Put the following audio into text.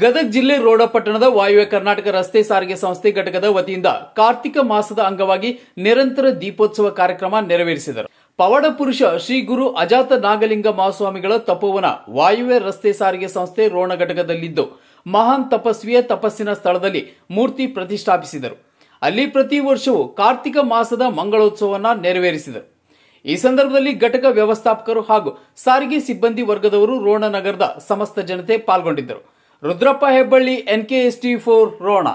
ಗದಗ ಜಿಲ್ಲೆ ರೋಡ ಪಟ್ಟಣದ ವಾಯುವ್ಯ ಕರ್ನಾಟಕ ರಸ್ತೆ ಸಾರಿಗೆ ಸಂಸ್ಥೆ ಘಟಕದ ವತಿಯಿಂದ ಕಾರ್ತಿಕ ಮಾಸದ ಅಂಗವಾಗಿ ನಿರಂತರ ದೀಪೋತ್ಸವ ಕಾರ್ಯಕ್ರಮ ನೆರವೇರಿಸಿದರು ಪವಾಡ ಪುರುಷ ಶ್ರೀ ಗುರು ಅಜಾತ ನಾಗಲಿಂಗ ಮಹಾಸ್ವಾಮಿಗಳ ತಪೋವನ ವಾಯುವ್ಯ ರಸ್ತೆ ಸಾರಿಗೆ ಸಂಸ್ಥೆ ರೋಣ ಘಟಕದಲ್ಲಿದ್ದು ಮಹಾನ್ ತಪಸ್ವಿಯ ತಪಸ್ಸಿನ ಸ್ಥಳದಲ್ಲಿ ಮೂರ್ತಿ ಪ್ರತಿಷ್ಠಾಪಿಸಿದರು ಅಲ್ಲಿ ಪ್ರತಿ ವರ್ಷವೂ ಕಾರ್ತಿಕ ಮಾಸದ ಮಂಗಳೋತ್ಸವವನ್ನು ನೆರವೇರಿಸಿದರು ಈ ಸಂದರ್ಭದಲ್ಲಿ ಘಟಕ ವ್ಯವಸ್ಥಾಪಕರು ಹಾಗೂ ಸಾರಿಗೆ ಸಿಬ್ಬಂದಿ ವರ್ಗದವರು ರೋಣ ನಗರದ ಸಮಸ್ತ ಜನತೆ ಪಾಲ್ಗೊಂಡಿದ್ದರು Rudrappa Hebballi N K S T four Ron